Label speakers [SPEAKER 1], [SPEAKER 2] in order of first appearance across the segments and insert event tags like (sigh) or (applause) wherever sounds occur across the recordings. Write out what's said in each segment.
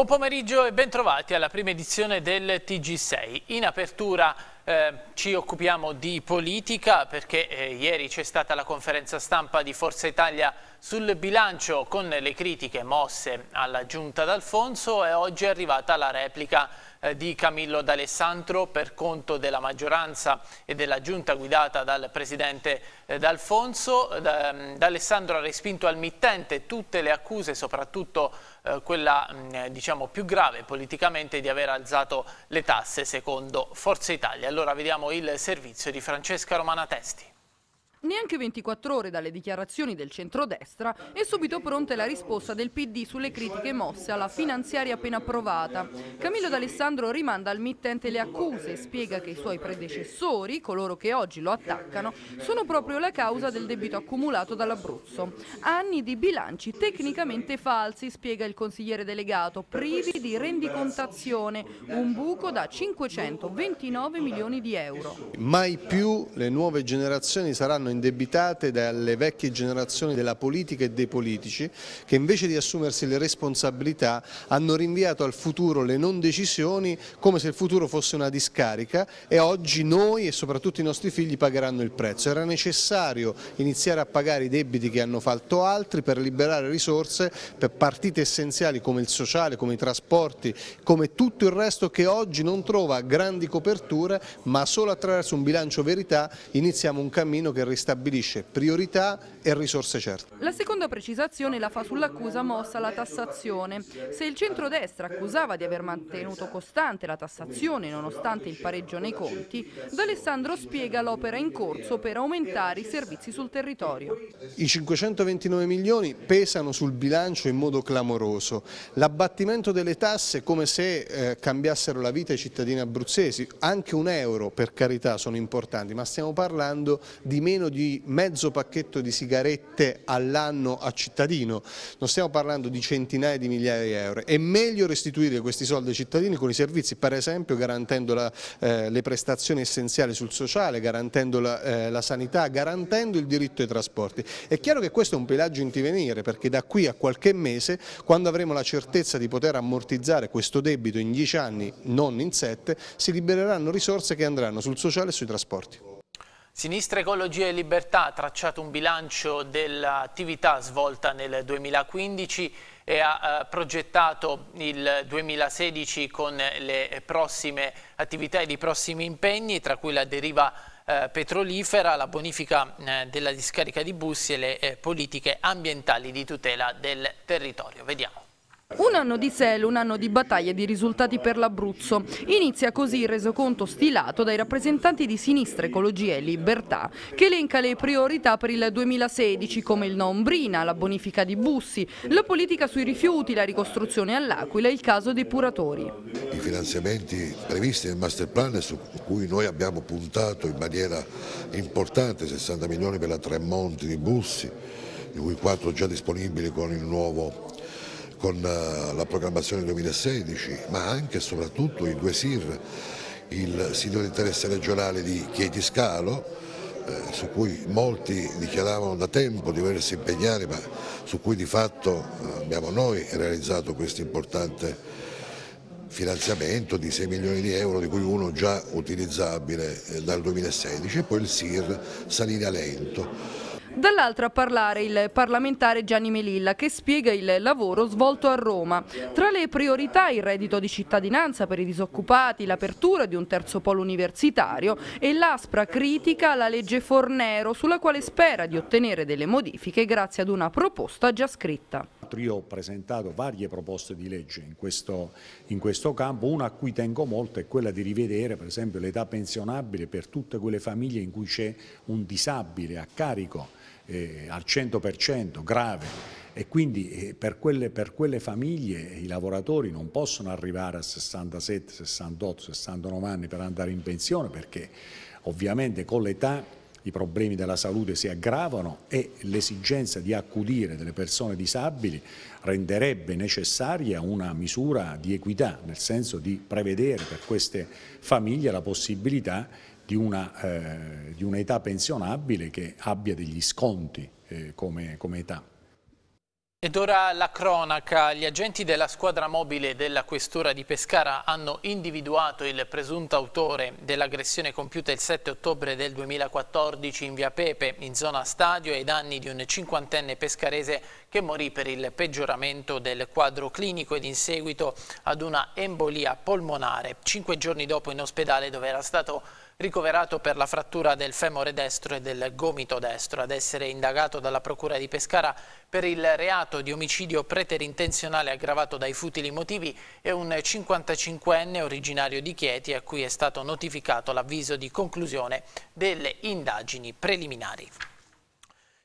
[SPEAKER 1] Buon pomeriggio e bentrovati alla prima edizione del TG6. In apertura eh, ci occupiamo di politica perché eh, ieri c'è stata la conferenza stampa di Forza Italia sul bilancio con le critiche mosse alla giunta d'Alfonso e oggi è arrivata la replica eh, di Camillo D'Alessandro per conto della maggioranza e della giunta guidata dal presidente eh, D'Alfonso. Ehm, D'Alessandro ha respinto al mittente tutte le accuse soprattutto eh, quella mh, mm, diciamo più grave politicamente di aver alzato le tasse secondo Forza Italia. Allora vediamo il servizio di Francesca Romana Testi.
[SPEAKER 2] Neanche 24 ore dalle dichiarazioni del centrodestra è subito pronta la risposta del PD sulle critiche mosse alla finanziaria appena approvata. Camillo D'Alessandro rimanda al mittente le accuse e spiega che i suoi predecessori, coloro che oggi lo attaccano, sono proprio la causa del debito accumulato dall'Abruzzo. Anni di bilanci tecnicamente falsi, spiega il consigliere delegato, privi di rendicontazione, un buco da 529 milioni di euro.
[SPEAKER 3] Mai più le nuove generazioni saranno sono indebitate dalle vecchie generazioni della politica e dei politici che invece di assumersi le responsabilità hanno rinviato al futuro le non decisioni come se il futuro fosse una discarica e oggi noi e soprattutto i nostri figli pagheranno il prezzo. Era necessario iniziare a pagare i debiti che hanno fatto altri per liberare risorse per partite essenziali come il sociale, come i trasporti, come tutto il resto che oggi non trova grandi coperture ma solo attraverso un bilancio verità iniziamo un cammino che rispetta stabilisce priorità e risorse certe.
[SPEAKER 2] La seconda precisazione la fa sull'accusa mossa alla tassazione. Se il centrodestra accusava di aver mantenuto costante la tassazione nonostante il pareggio nei conti, D'Alessandro spiega l'opera in corso per aumentare i servizi sul territorio.
[SPEAKER 3] I 529 milioni pesano sul bilancio in modo clamoroso. L'abbattimento delle tasse come se eh, cambiassero la vita ai cittadini abruzzesi. Anche un euro per carità sono importanti, ma stiamo parlando di meno di mezzo pacchetto di sigarette all'anno a cittadino, non stiamo parlando di centinaia di migliaia di euro, è meglio restituire questi soldi ai cittadini con i servizi, per esempio garantendo la, eh, le prestazioni essenziali sul sociale, garantendo la, eh, la, sanità, garantendo il diritto ai trasporti. È chiaro che questo è un pelaggio intivenire perché da qui a qualche mese, quando avremo la certezza di poter ammortizzare questo debito in 10 anni, non in 7, si libereranno risorse che andranno sul sociale e sui trasporti.
[SPEAKER 1] Sinistra Ecologia e Libertà ha tracciato un bilancio dell'attività svolta nel 2015 e ha eh, progettato il 2016 con le prossime attività ed i prossimi impegni, tra cui la deriva eh, petrolifera, la bonifica eh, della discarica di Bussi e le eh, politiche ambientali di tutela del territorio. Vediamo.
[SPEAKER 2] Un anno di Selo, un anno di battaglia e di risultati per l'Abruzzo. Inizia così il resoconto stilato dai rappresentanti di Sinistra, Ecologia e Libertà, che elenca le priorità per il 2016 come il non-brina, la bonifica di Bussi, la politica sui rifiuti, la ricostruzione all'Aquila e il caso dei puratori.
[SPEAKER 3] I finanziamenti previsti nel master plan su cui noi abbiamo puntato in maniera importante 60 milioni per la Tremonti di Bussi, di cui 4 già disponibili con il nuovo con eh, la programmazione 2016, ma anche e soprattutto i due SIR, il sito di interesse regionale di Chieti Scalo, eh, su cui molti dichiaravano da tempo di volersi impegnare, ma su cui di fatto eh, abbiamo noi realizzato questo importante finanziamento di 6 milioni di euro, di cui uno già utilizzabile dal 2016, e poi il SIR Salina Lento.
[SPEAKER 2] Dall'altra a parlare il parlamentare Gianni Melilla che spiega il lavoro svolto a Roma. Tra le priorità il reddito di cittadinanza per i disoccupati, l'apertura di un terzo polo universitario e l'aspra critica alla legge Fornero sulla quale spera di ottenere delle modifiche grazie
[SPEAKER 4] ad una proposta già scritta l'altro io ho presentato varie proposte di legge in questo, in questo campo, una a cui tengo molto è quella di rivedere per esempio l'età pensionabile per tutte quelle famiglie in cui c'è un disabile a carico eh, al 100% grave e quindi eh, per quelle, per quelle, famiglie i lavoratori non possono arrivare a 67, 68, 69 anni per andare in pensione perché ovviamente con l'età i problemi della salute si aggravano e l'esigenza di accudire delle persone disabili renderebbe necessaria una misura di equità, nel senso di prevedere per queste famiglie la possibilità di eh, un'età eh, pensionabile che abbia degli sconti eh, come, come età.
[SPEAKER 1] Ed ora la cronaca. Gli agenti della squadra mobile della Questura di Pescara hanno individuato il presunto autore dell'aggressione compiuta il 7 ottobre del 2014 in via Pepe, in zona stadio, ai danni di un cinquantenne pescarese che morì per il peggioramento del quadro clinico ed in seguito ad una embolia polmonare. Cinque giorni dopo in ospedale dove era stato ricoverato per la frattura del femore destro e del gomito destro, ad essere indagato dalla Procura di Pescara per il reato di omicidio preterintenzionale aggravato dai futili motivi è un 55enne originario di Chieti a cui è stato notificato l'avviso di conclusione delle indagini preliminari.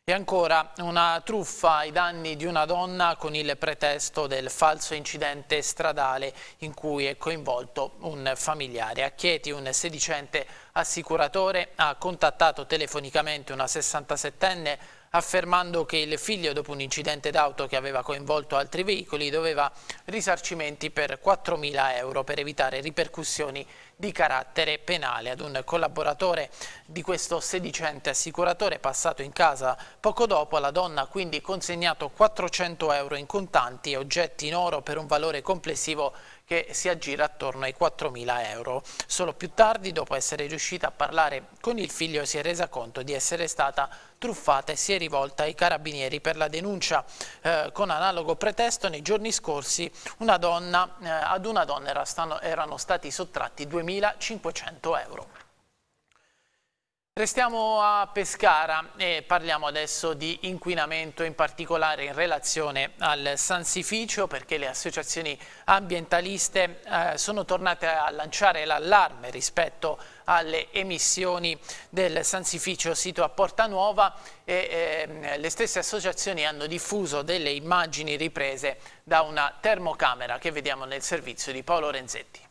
[SPEAKER 1] E ancora una truffa ai danni di una donna con il pretesto del falso incidente stradale in cui è coinvolto un familiare. A Chieti un sedicente assicuratore ha contattato telefonicamente una 67enne affermando che il figlio dopo un incidente d'auto che aveva coinvolto altri veicoli doveva risarcimenti per 4.000 euro per evitare ripercussioni di carattere penale ad un collaboratore di questo sedicente assicuratore passato in casa poco dopo la donna ha quindi consegnato 400 euro in contanti e oggetti in oro per un valore complessivo che si aggira attorno ai 4.000 euro. Solo più tardi, dopo essere riuscita a parlare con il figlio, si è resa conto di essere stata truffata e si è rivolta ai carabinieri per la denuncia. Eh, con analogo pretesto, nei giorni scorsi una donna, eh, ad una donna era stano, erano stati sottratti 2.000 5.500 euro. Restiamo a Pescara e parliamo adesso di inquinamento, in particolare in relazione al Sansificio, perché le associazioni ambientaliste eh, sono tornate a lanciare l'allarme rispetto alle emissioni del Sansificio sito a Porta Nuova e eh, le stesse associazioni hanno diffuso delle immagini riprese da una termocamera che vediamo nel servizio di Paolo Renzetti.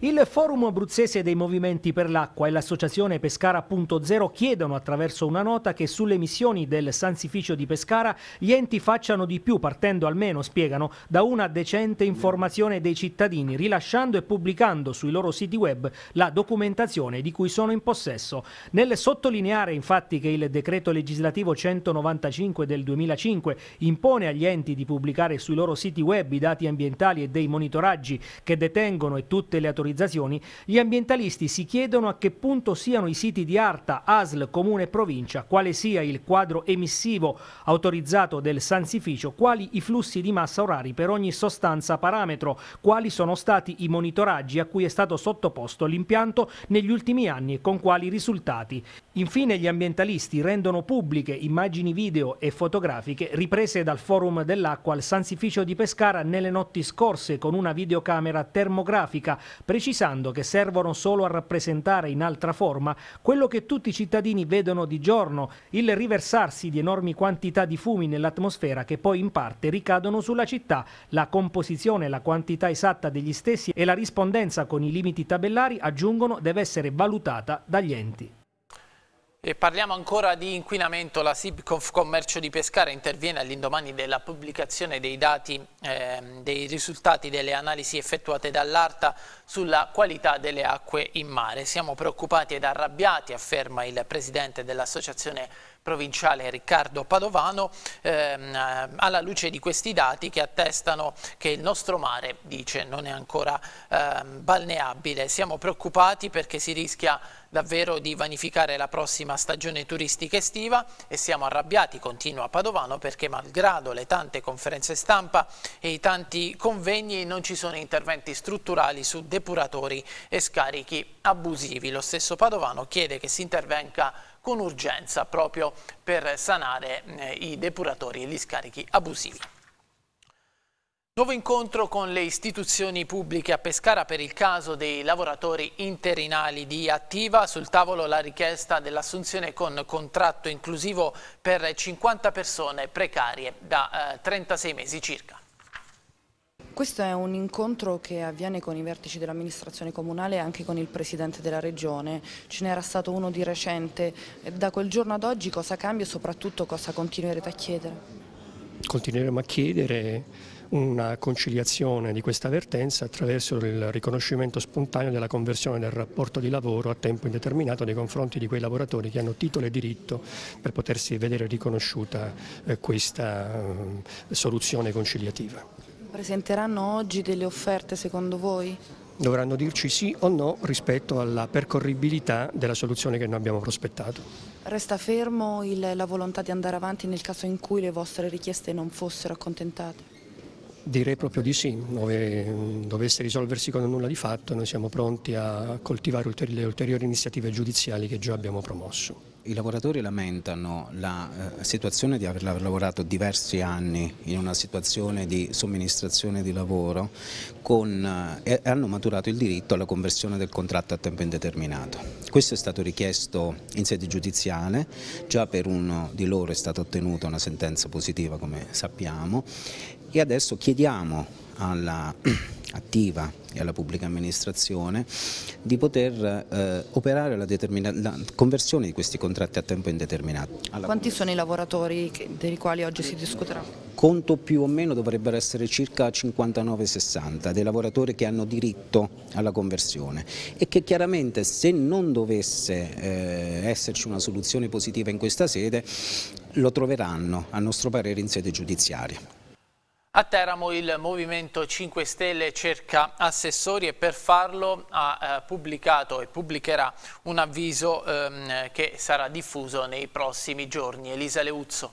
[SPEAKER 5] Il Forum Abruzzese dei Movimenti per l'Acqua e l'Associazione Pescara.0 chiedono attraverso una nota che sulle missioni del Sanzificio di Pescara gli enti facciano di più partendo almeno, spiegano, da una decente informazione dei cittadini, rilasciando e pubblicando sui loro siti web la documentazione di cui sono in possesso. Nel sottolineare infatti che il decreto legislativo 195 del 2005 impone agli enti di pubblicare sui loro siti web i dati ambientali e dei monitoraggi che detengono e tutte le autorità autorizzazioni, gli ambientalisti si chiedono a che punto siano i siti di Arta, ASL, Comune e Provincia, quale sia il quadro emissivo autorizzato del sansificio, quali i flussi di massa orari per ogni sostanza parametro, quali sono stati i monitoraggi a cui è stato sottoposto l'impianto negli ultimi anni e con quali risultati. Infine gli ambientalisti rendono pubbliche immagini video e fotografiche riprese dal Forum dell'Acqua al Sansificio di Pescara nelle notti scorse con una videocamera termografica precisando che servono solo a rappresentare in altra forma quello che tutti i cittadini vedono di giorno, il riversarsi di enormi quantità di fumi nell'atmosfera che poi in parte ricadono sulla città. La composizione, la quantità esatta degli stessi e la rispondenza con i limiti tabellari, aggiungono, deve essere valutata dagli enti.
[SPEAKER 1] E parliamo ancora di inquinamento, la Sibconf Commercio di Pescara interviene all'indomani della pubblicazione dei dati, eh, dei risultati delle analisi effettuate dall'ARTA sulla qualità delle acque in mare. Siamo preoccupati ed arrabbiati, afferma il presidente dell'associazione provinciale Riccardo Padovano, ehm, eh, alla luce di questi dati che attestano che il nostro mare, dice, non è ancora ehm, balneabile. Siamo preoccupati perché si rischia davvero di vanificare la prossima stagione turistica estiva e siamo arrabbiati, continua Padovano, perché malgrado le tante conferenze stampa e i tanti convegni non ci sono interventi strutturali su depuratori e scarichi abusivi. Lo stesso Padovano chiede che si intervenga con urgenza proprio per sanare eh, i depuratori e gli scarichi abusivi. Nuovo incontro con le istituzioni pubbliche a Pescara per il caso dei lavoratori interinali di Attiva. Sul tavolo la richiesta dell'assunzione con contratto inclusivo per 50 persone precarie da 36 eh, mesi circa.
[SPEAKER 2] Questo è un incontro che avviene con i vertici dell'amministrazione comunale e anche con il Presidente della Regione. Ce n'era stato uno di recente. Da quel giorno ad oggi cosa cambia e soprattutto cosa continuerete a chiedere?
[SPEAKER 5] Continueremo a chiedere una conciliazione di questa vertenza attraverso il riconoscimento spontaneo della conversione del rapporto di lavoro a tempo indeterminato nei confronti di quei lavoratori che hanno titolo e diritto per potersi vedere riconosciuta eh, questa eh, soluzione conciliativa.
[SPEAKER 2] Presenteranno oggi delle offerte secondo voi?
[SPEAKER 5] Dovranno dirci sì o no rispetto alla percorribilità della soluzione che noi abbiamo prospettato.
[SPEAKER 2] Resta fermo il, la volontà di andare avanti nel caso in cui le vostre richieste non fossero accontentate?
[SPEAKER 5] Direi proprio di sì, dove dovesse risolversi con nulla di fatto noi siamo pronti a coltivare ulteriori, le ulteriori iniziative giudiziali che
[SPEAKER 6] già abbiamo promosso. I lavoratori lamentano la eh, situazione di aver lavorato diversi anni in una situazione di somministrazione di lavoro con, eh, e hanno maturato il diritto alla conversione del contratto a tempo indeterminato. Questo è stato richiesto in sede giudiziale, già per uno di loro è stata ottenuta una sentenza positiva come sappiamo e adesso chiediamo alla (clears throat) attiva e alla pubblica amministrazione di poter eh, operare la, la, conversione di questi contratti a tempo indeterminato. Alla Quanti
[SPEAKER 2] sono i lavoratori che, dei quali oggi si discuterà?
[SPEAKER 6] Conto più o meno dovrebbero essere circa 59-60 dei lavoratori che hanno diritto alla conversione e che chiaramente se non dovesse eh, esserci una soluzione positiva in questa sede lo troveranno a nostro parere in sede giudiziaria.
[SPEAKER 1] A Teramo il Movimento 5 Stelle cerca assessori e per farlo ha eh, pubblicato e pubblicherà un avviso ehm, che sarà diffuso nei prossimi giorni. Elisa Leuzzo.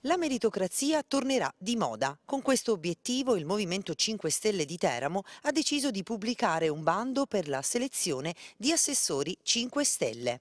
[SPEAKER 7] La meritocrazia tornerà di moda. Con questo obiettivo il Movimento 5 Stelle di Teramo ha deciso di pubblicare un bando per la selezione di assessori 5 Stelle.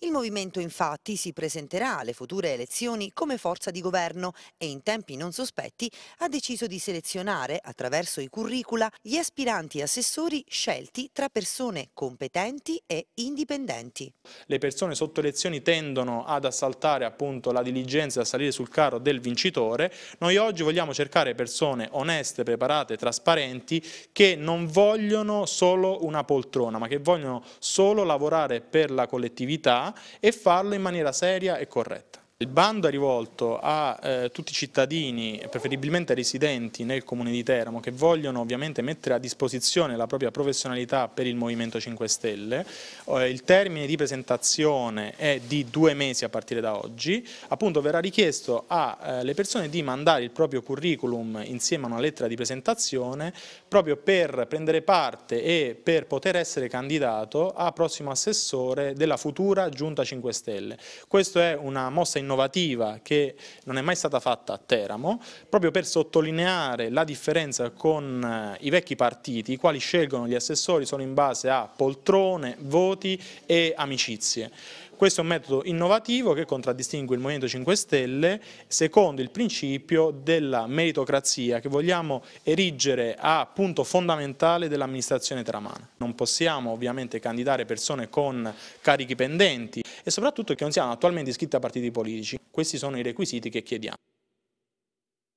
[SPEAKER 7] Il movimento infatti si presenterà alle future elezioni come forza di governo e in tempi non sospetti ha deciso di selezionare attraverso i curricula gli aspiranti assessori scelti tra persone competenti e indipendenti.
[SPEAKER 8] Le persone sotto elezioni tendono ad assaltare appunto la diligenza, e a salire sul carro del vincitore. Noi oggi vogliamo cercare persone oneste, preparate, trasparenti che non vogliono solo una poltrona ma che vogliono solo lavorare per la collettività e farlo in maniera seria e corretta. Il bando è rivolto a eh, tutti i cittadini, preferibilmente residenti nel comune di Teramo, che vogliono ovviamente mettere a disposizione la propria professionalità per il Movimento 5 Stelle. Eh, il termine di presentazione è di due mesi a partire da oggi. Appunto verrà richiesto alle eh, persone di mandare il proprio curriculum insieme a una lettera di presentazione proprio per prendere parte e per poter essere candidato a prossimo assessore della futura Giunta 5 Stelle. Questa è una mossa in innovativa che non è mai stata fatta a Teramo, proprio per sottolineare la differenza con eh, i vecchi partiti, i quali scelgono gli assessori solo in base a poltrone, voti e amicizie. Questo è un metodo innovativo che contraddistingue il Movimento 5 Stelle secondo il principio della meritocrazia che vogliamo erigere a punto fondamentale dell'amministrazione tramana. Non possiamo ovviamente candidare persone con carichi pendenti e soprattutto che non siano attualmente iscritte a partiti politici. Questi sono i requisiti che chiediamo.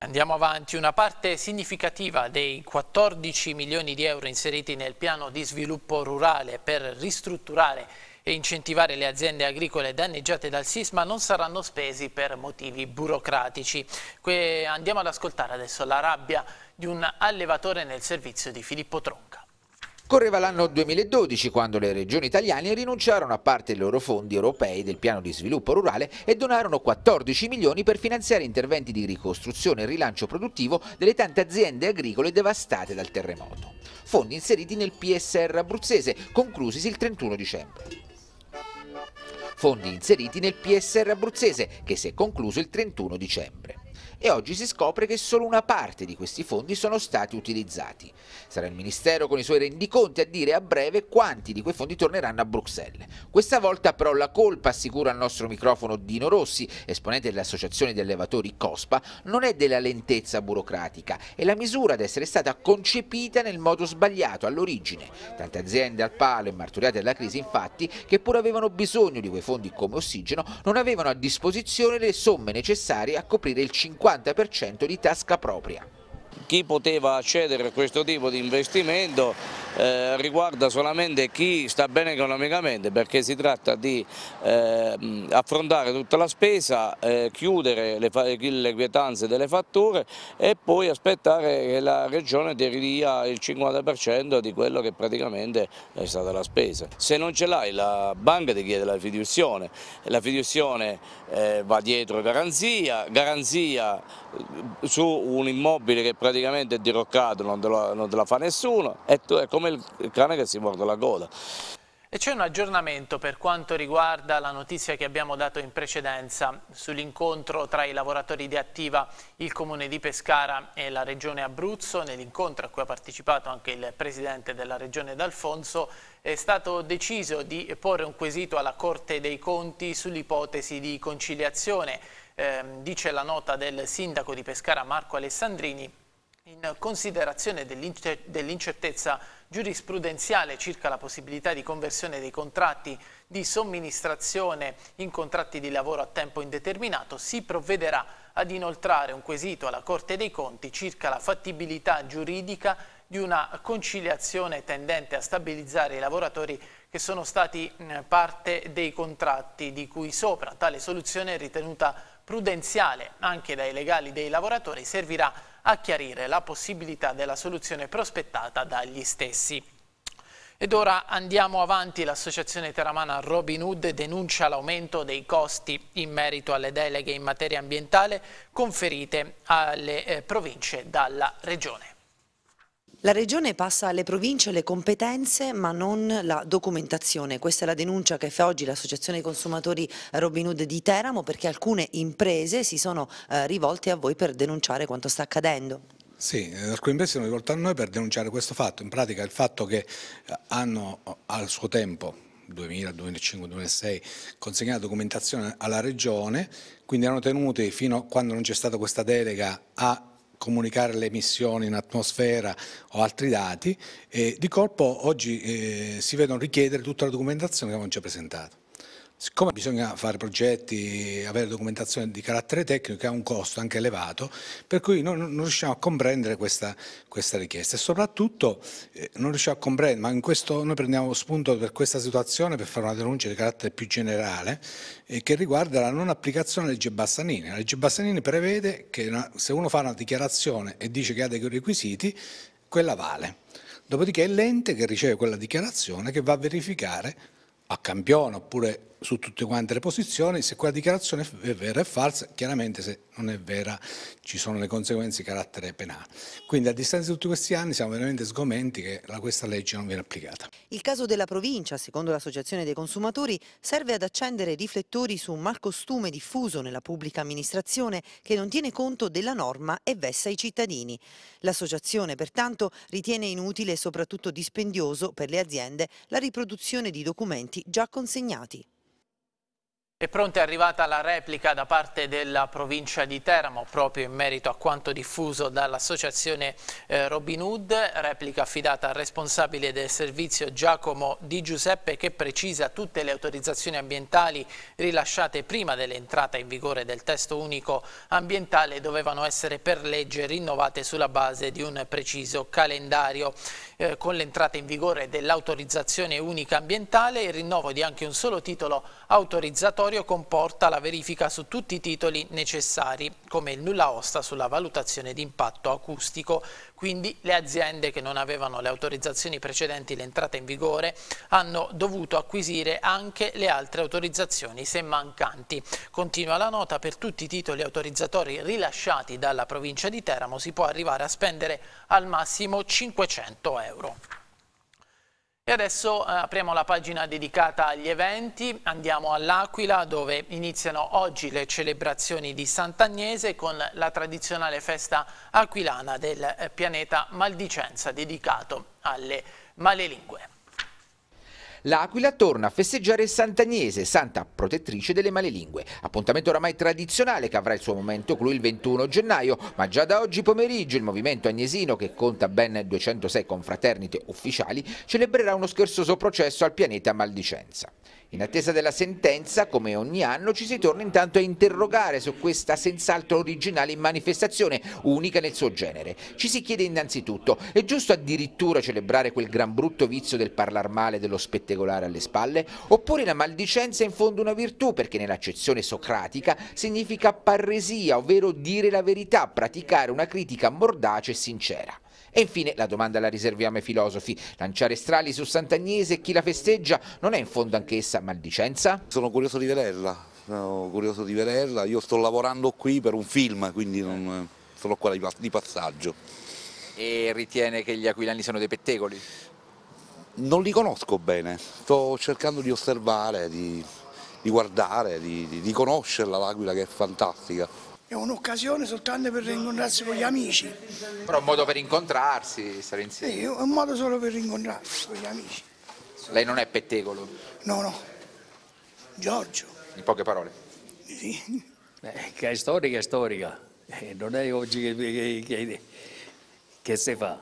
[SPEAKER 1] Andiamo avanti, una parte significativa dei 14 milioni di euro inseriti nel piano di sviluppo rurale per ristrutturare e incentivare le aziende agricole danneggiate dal sisma non saranno spesi per motivi burocratici. Que andiamo ad ascoltare adesso la rabbia di un allevatore nel servizio di Filippo
[SPEAKER 6] Tronca. Correva l'anno 2012 quando le regioni italiane rinunciarono a parte dei loro fondi europei del piano di sviluppo rurale e donarono 14 milioni per finanziare interventi di ricostruzione e rilancio produttivo delle tante aziende agricole devastate dal terremoto. Fondi inseriti nel PSR abruzzese, conclusisi il 31 dicembre fondi inseriti nel PSR abruzzese che si è concluso il 31 dicembre e oggi si scopre che solo una parte di questi fondi sono stati utilizzati. Sarà il Ministero con i suoi rendiconti a dire a breve quanti di quei fondi torneranno a Bruxelles. Questa volta però la colpa, assicura il nostro microfono Dino Rossi, esponente dell'Associazione di Allevatori COSPA, non è della lentezza burocratica, è la misura ad essere stata concepita nel modo sbagliato all'origine. Tante aziende al palo e martoriate dalla crisi infatti, che pur avevano bisogno di quei fondi come ossigeno, non avevano a disposizione le somme necessarie a coprire il 50% 50% di tasca propria.
[SPEAKER 4] Chi poteva accedere a questo tipo di investimento eh, riguarda solamente chi sta bene economicamente perché si tratta di eh, affrontare tutta la spesa, eh, chiudere le, le, quietanze delle fatture e poi aspettare che la Regione ti ridia il 50% di quello che praticamente è stata la spesa. Se non ce l'hai la banca ti chiede la fiduzione, la fiduzione eh, va dietro garanzia, garanzia eh, su un immobile che praticamente è diroccato, non te, lo, non te la fa nessuno, e tu, è come il cane che si morde la coda.
[SPEAKER 1] E c'è un aggiornamento per quanto riguarda la notizia che abbiamo dato in precedenza sull'incontro tra i lavoratori di Attiva, il Comune di Pescara e la Regione Abruzzo. Nell'incontro a cui ha partecipato anche il Presidente della Regione D'Alfonso è stato deciso di porre un quesito alla Corte dei Conti sull'ipotesi di conciliazione. Eh, dice la nota del Sindaco di Pescara Marco Alessandrini in considerazione dell'incertezza giurisprudenziale circa la possibilità di conversione dei contratti di somministrazione in contratti di lavoro a tempo indeterminato, si provvederà ad inoltrare un quesito alla Corte dei Conti circa la fattibilità giuridica di una conciliazione tendente a stabilizzare i lavoratori che sono stati parte dei contratti di cui sopra. Tale soluzione è ritenuta prudenziale anche dai legali dei lavoratori servirà a chiarire la possibilità della soluzione prospettata dagli stessi. Ed ora andiamo avanti, l'associazione teramana Robin Hood denuncia l'aumento dei costi in merito alle deleghe in materia ambientale conferite alle eh, province dalla regione.
[SPEAKER 7] La Regione passa alle province le competenze ma non la documentazione. Questa è la denuncia che fa oggi l'Associazione dei Consumatori Robin Hood di Teramo perché alcune imprese si sono eh, rivolte a voi per denunciare quanto sta accadendo.
[SPEAKER 4] Sì, alcune imprese si sono rivolte a noi per denunciare questo fatto, in pratica il fatto che eh, hanno eh, al suo tempo 2000, 2005, 2006 consegnato documentazione alla Regione, quindi erano tenuti fino a quando non c'è stata questa delega a comunicare le emissioni in atmosfera o altri dati, e di colpo oggi eh, si vedono richiedere tutta la documentazione che avevano già presentato. Siccome bisogna fare progetti, avere documentazione di carattere tecnico che ha un costo anche elevato, per cui non, non riusciamo a comprendere questa, questa richiesta e soprattutto eh, non riusciamo a comprendere, ma in questo noi prendiamo spunto per questa situazione per fare una denuncia di carattere più generale eh, che riguarda la non applicazione della legge Bassanini. La legge Bassanini prevede che una, se uno fa una dichiarazione e dice che ha dei requisiti, quella vale. Dopodiché è l'ente che riceve quella dichiarazione che va a verificare a campione oppure su tutte quante le posizioni, se quella dichiarazione è vera e falsa, chiaramente se non è vera ci sono le conseguenze di carattere penale. Quindi a distanza di tutti questi anni siamo veramente sgomenti che questa legge non viene applicata.
[SPEAKER 7] Il caso della provincia, secondo l'Associazione dei consumatori, serve ad accendere riflettori su un malcostume diffuso nella pubblica amministrazione che non tiene conto della norma e vessa i cittadini. L'Associazione pertanto ritiene inutile e soprattutto dispendioso per le aziende la riproduzione di documenti già consegnati.
[SPEAKER 1] È pronta è arrivata la replica da parte della provincia di Teramo proprio in merito a quanto diffuso dall'associazione eh, Robin Hood, replica affidata al responsabile del servizio Giacomo Di Giuseppe che precisa tutte le autorizzazioni ambientali rilasciate prima dell'entrata in vigore del testo unico ambientale dovevano essere per legge rinnovate sulla base di un preciso calendario eh, con l'entrata in vigore dell'autorizzazione unica ambientale il rinnovo di anche un solo titolo autorizzatorio comporta la verifica su tutti i titoli necessari come il nulla osta sulla valutazione di impatto acustico quindi le aziende che non avevano le autorizzazioni precedenti l'entrata in vigore hanno dovuto acquisire anche le altre autorizzazioni se mancanti. Continua la nota, per tutti i titoli autorizzatori rilasciati dalla provincia di Teramo si può arrivare a spendere al massimo 500 euro. E adesso eh, apriamo la pagina dedicata agli eventi, andiamo all'Aquila dove iniziano oggi le celebrazioni di Sant'Agnese con la tradizionale festa aquilana del eh, pianeta Maldicenza dedicato alle malelingue.
[SPEAKER 6] L'Aquila torna a festeggiare Sant'Agnese, santa protettrice delle malelingue. Appuntamento oramai tradizionale che avrà il suo momento clou il 21 gennaio, ma già da oggi pomeriggio il movimento agnesino, che conta ben 206 confraternite ufficiali, celebrerà uno scherzoso processo al pianeta Maldicenza. In attesa della sentenza, come ogni anno, ci si torna intanto a interrogare su questa senz'altro originale manifestazione, unica nel suo genere. Ci si chiede innanzitutto, è giusto addirittura celebrare quel gran brutto vizio del parlar male dello spettacolare alle spalle? Oppure la maldicenza è in fondo una virtù, perché nell'accezione socratica significa parresia, ovvero dire la verità, praticare una critica mordace e sincera. E infine la domanda la riserviamo ai filosofi. Lanciare strali su Sant'Agnese e chi la festeggia non è in fondo anch'essa maldicenza? Sono
[SPEAKER 4] curioso di vederla, sono curioso di vederla. Io sto lavorando qui per un film, quindi non, sono qua di passaggio.
[SPEAKER 6] E ritiene che gli aquilani sono dei pettegoli?
[SPEAKER 4] Non li conosco bene, sto cercando di osservare, di, di guardare, di, di, di conoscerla l'aquila che è fantastica è un'occasione soltanto per rincontrarsi con gli amici. Però è un modo per incontrarsi, stare
[SPEAKER 6] insieme. Sì, è un
[SPEAKER 4] modo solo per rincontrarsi con gli amici.
[SPEAKER 6] Lei non è pettegolo?
[SPEAKER 4] No, no. Giorgio. In poche parole. Sì.
[SPEAKER 9] Beh, che è storica, è storica. Eh, non è oggi che, che, che, che si fa.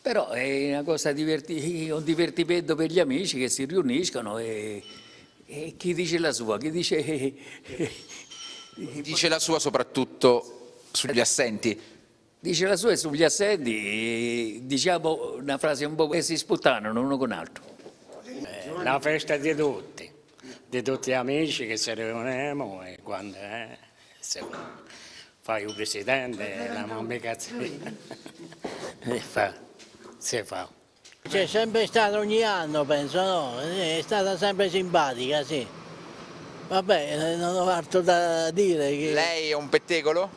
[SPEAKER 9] Però è una cosa
[SPEAKER 6] diverti- un divertimento per gli amici che si riuniscono e, e chi dice la sua, chi dice... Dice la sua soprattutto sugli assenti. Dice la sua sugli assenti, diciamo una frase un po' che si sputtano uno con l'altro. Eh, la festa di tutti, di tutti gli
[SPEAKER 4] amici che si riuniamo e quando eh, se fai un presidente, la mamma cazzina, (laughs) fa, si fa. C'è sempre stata ogni anno, penso, no? Eh, è stata sempre simpatica, sì. Vabbè, non ho altro da dire. Che... Lei è un pettegolo?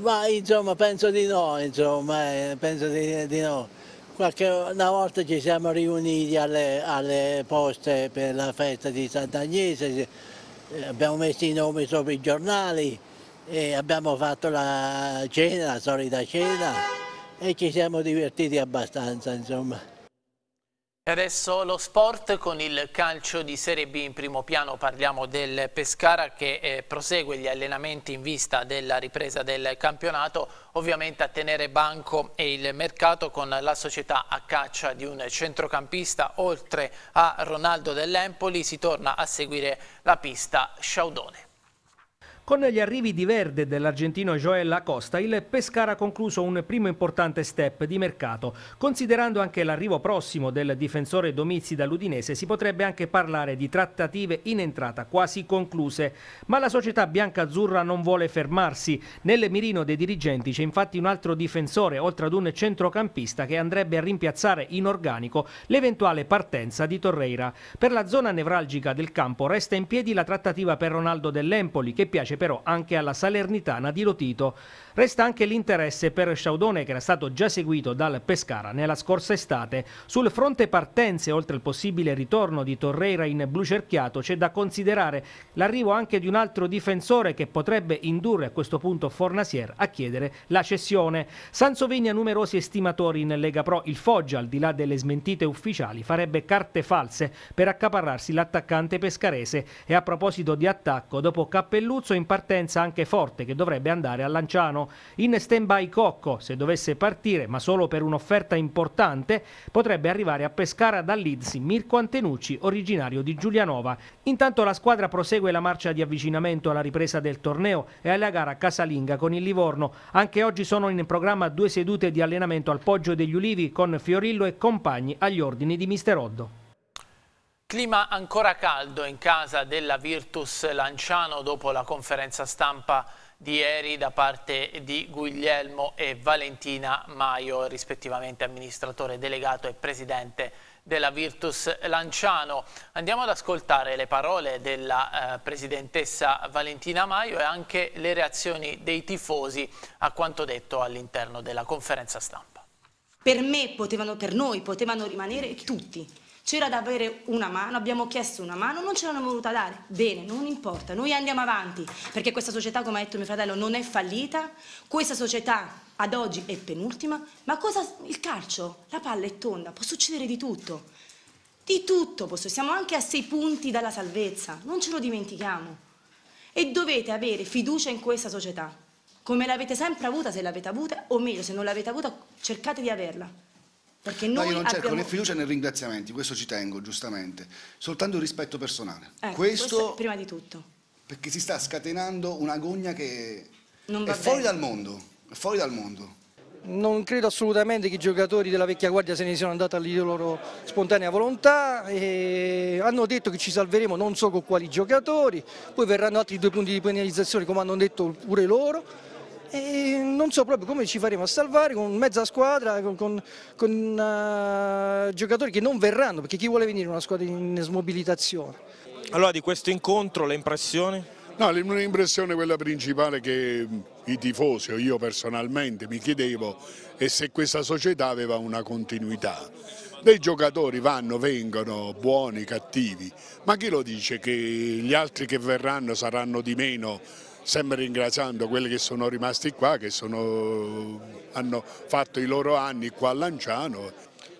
[SPEAKER 4] Ma insomma, penso di no, insomma, eh, penso di, di no. Qualche, una volta ci siamo riuniti alle, alle poste per la festa di Sant'Agnese, eh, abbiamo messo i nomi sopra i giornali e abbiamo fatto la cena, la solita cena e ci siamo divertiti abbastanza, insomma.
[SPEAKER 1] E adesso lo sport con il calcio di Serie B in primo piano, parliamo del Pescara che eh, prosegue gli allenamenti in vista della ripresa del campionato, ovviamente a tenere banco e il mercato con la società a caccia di un centrocampista, oltre a Ronaldo dell'Empoli si torna a seguire la pista Sciaudone.
[SPEAKER 5] Con gli arrivi di verde dell'argentino Joel Acosta, il Pescara ha concluso un primo importante step di mercato. Considerando anche l'arrivo prossimo del difensore Domizi dall'Udinese, si potrebbe anche parlare di trattative in entrata quasi concluse. Ma la società bianca-azzurra non vuole fermarsi. Nel mirino dei dirigenti c'è infatti un altro difensore, oltre ad un centrocampista che andrebbe a rimpiazzare in organico l'eventuale partenza di Torreira. Per la zona nevralgica del campo resta in piedi la trattativa per Ronaldo dell'Empoli, che piace invece però anche alla Salernitana di Lotito Resta anche l'interesse per Shaudone che era stato già seguito dal Pescara nella scorsa estate. Sul fronte partenze, oltre al possibile ritorno di Torreira in blu cerchiato, c'è da considerare l'arrivo anche di un altro difensore che potrebbe indurre a questo punto Fornasier a chiedere la cessione. Sansovini ha numerosi estimatori in Lega Pro. Il Foggia, al di là delle smentite ufficiali, farebbe carte false per accaparrarsi l'attaccante pescarese. E a proposito di attacco, dopo Cappelluzzo in partenza anche Forte che dovrebbe andare a Lanciano italiano. In stand-by Cocco, se dovesse partire, ma solo per un'offerta importante, potrebbe arrivare a Pescara da Leeds Mirko Antenucci, originario di Giulianova. Intanto la squadra prosegue la marcia di avvicinamento alla ripresa del torneo e alla gara casalinga con il Livorno. Anche oggi sono in programma due sedute di allenamento al Poggio degli Ulivi con Fiorillo e compagni agli ordini di Mister Oddo.
[SPEAKER 1] Clima ancora caldo in casa della Virtus Lanciano dopo la conferenza stampa di ieri da parte di Guglielmo e Valentina Maio, rispettivamente amministratore delegato e presidente della Virtus Lanciano. Andiamo ad ascoltare le parole della eh, presidentessa Valentina Maio e anche le reazioni dei tifosi a quanto detto all'interno della conferenza stampa.
[SPEAKER 7] Per me potevano, per noi potevano rimanere tutti, c'era da avere una mano, abbiamo chiesto una mano, non ce l'hanno voluta dare. Bene, non importa, noi andiamo avanti, perché questa società, come ha detto mio fratello, non è fallita, questa società ad oggi è penultima, ma cosa il calcio? La palla è tonda, può succedere di tutto. Di tutto, posso, siamo anche a sei punti dalla salvezza, non ce lo dimentichiamo. E dovete avere fiducia in questa società, come l'avete sempre avuta se l'avete avuta, o meglio, se non l'avete avuta cercate di averla. Perché noi no, io non abbiamo... cerco né fiducia
[SPEAKER 4] né ringraziamenti, questo ci tengo giustamente, soltanto il rispetto personale. Ecco, questo, questo prima di tutto. Perché si sta scatenando un'agonia che non è fuori dal mondo, è fuori dal mondo.
[SPEAKER 5] Non credo assolutamente che i giocatori della vecchia guardia se ne siano andati alla loro spontanea volontà, hanno detto che ci salveremo non so con quali giocatori, poi verranno altri due punti di penalizzazione come hanno detto pure loro, e non so proprio come ci faremo a salvare con mezza squadra, con, con, con uh, giocatori che non verranno, perché chi vuole venire una squadra in smobilitazione?
[SPEAKER 9] Allora di questo incontro le impressioni? No, l'impressione quella principale che i tifosi o io personalmente mi chiedevo è se questa società aveva una continuità. Dei giocatori vanno, vengono, buoni, cattivi, ma chi lo dice che gli altri che verranno saranno di meno sempre ringraziando quelli che sono rimasti qua, che sono, hanno fatto i loro anni qua a Lanciano.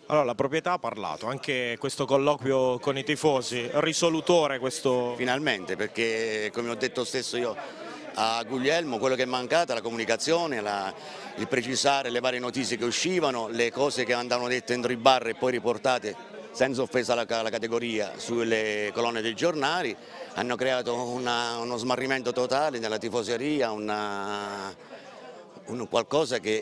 [SPEAKER 9] Allora, la proprietà ha parlato,
[SPEAKER 8] anche questo colloquio con i tifosi, risolutore questo...
[SPEAKER 4] Finalmente, perché come ho detto stesso io a Guglielmo, quello che è mancato è la comunicazione, la, il precisare le varie notizie che uscivano, le cose che andavano dette entro i bar e poi riportate senza offesa alla, alla categoria, sulle colonne dei giornali, hanno creato una, uno smarrimento totale nella tifoseria, una, un qualcosa che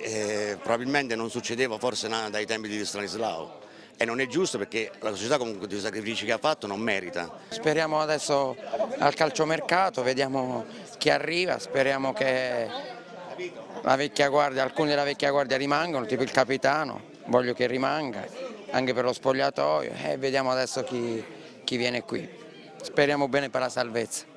[SPEAKER 4] eh, probabilmente non succedeva forse dai tempi di Stanislao e non è giusto perché la società comunque dei sacrifici che ha fatto non merita.
[SPEAKER 6] Speriamo adesso al calciomercato, vediamo chi arriva, speriamo che guardia, alcuni della vecchia guardia rimangano, tipo il capitano, voglio che rimanga anche per lo spogliatoio e eh, vediamo adesso chi, chi viene qui. Speriamo bene per la salvezza.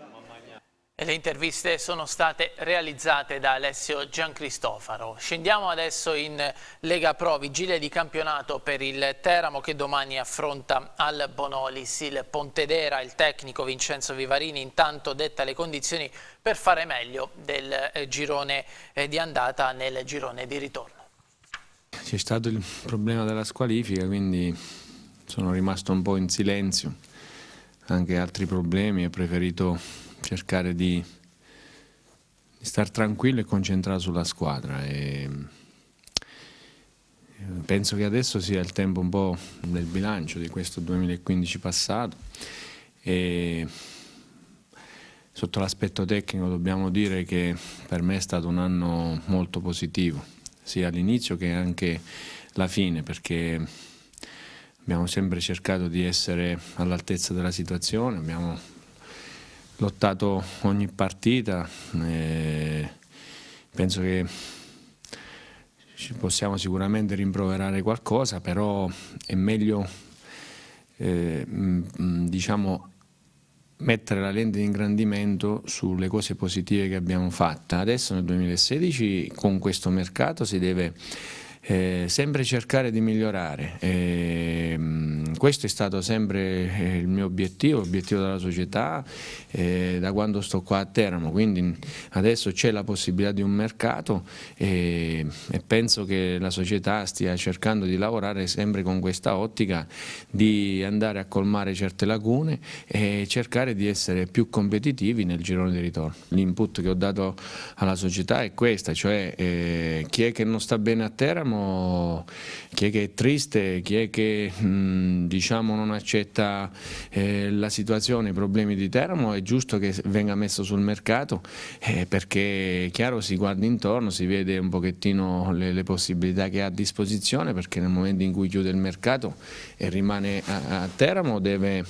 [SPEAKER 1] E le interviste sono state realizzate da Alessio Giancristofaro. Scendiamo adesso in Lega Pro, vigilia di campionato per il Teramo che domani affronta al Bonolis. Il Pontedera, il tecnico Vincenzo Vivarini intanto detta le condizioni per fare meglio del eh, girone eh, di andata nel girone di ritorno.
[SPEAKER 9] C'è stato il problema della squalifica, quindi sono rimasto un po' in silenzio, anche altri problemi, ho preferito cercare di, di star tranquillo e concentrato sulla squadra. E eh, penso che adesso sia il tempo un po' del bilancio di questo 2015 passato e sotto l'aspetto tecnico dobbiamo dire che per me è stato un anno molto positivo sia all'inizio che anche la fine, perché abbiamo sempre cercato di essere all'altezza della situazione, abbiamo lottato ogni partita, penso che ci possiamo sicuramente rimproverare qualcosa, però è meglio eh, diciamo, mettere la lente di ingrandimento sulle cose positive che abbiamo fatto. Adesso nel 2016 con questo mercato si deve eh, sempre cercare di migliorare. E, ehm, questo è stato sempre eh, il mio obiettivo, l'obiettivo della società eh, da quando sto qua a Teramo, quindi adesso c'è la possibilità di un mercato e, e, penso che la società stia cercando di lavorare sempre con questa ottica di andare a colmare certe lacune e cercare di essere più competitivi nel girone di ritorno. L'input che ho dato alla società è questa, cioè eh, chi è che non sta bene a Teramo diciamo, chi è che è triste, chi è che mh, mm, diciamo, non accetta eh, la situazione, i problemi di Teramo, è giusto che venga messo sul mercato eh, perché è chiaro si guarda intorno, si vede un pochettino le, le, possibilità che ha a disposizione perché nel momento in cui chiude il mercato e rimane a, a Teramo deve,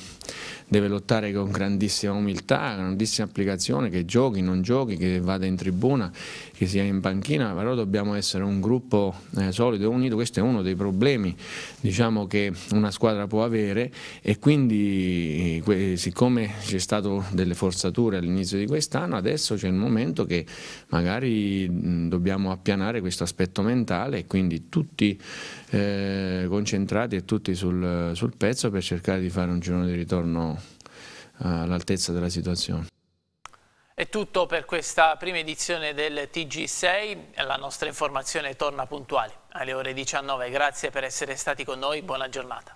[SPEAKER 9] deve lottare con grandissima umiltà, grandissima applicazione, che giochi, non giochi, che vada in tribuna, che sia in panchina, però dobbiamo essere un gruppo eh, solido e unito, questo è uno dei problemi diciamo, che una squadra può avere e quindi siccome c'è stato delle forzature all'inizio di quest'anno, adesso c'è il momento che magari dobbiamo appianare questo aspetto mentale e quindi tutti eh, concentrati e tutti sul, sul pezzo per cercare di fare un girone di ritorno eh, all'altezza della situazione.
[SPEAKER 1] È tutto per questa prima edizione del TG6, la nostra informazione torna puntuale alle ore 19. Grazie per essere stati con noi, buona giornata.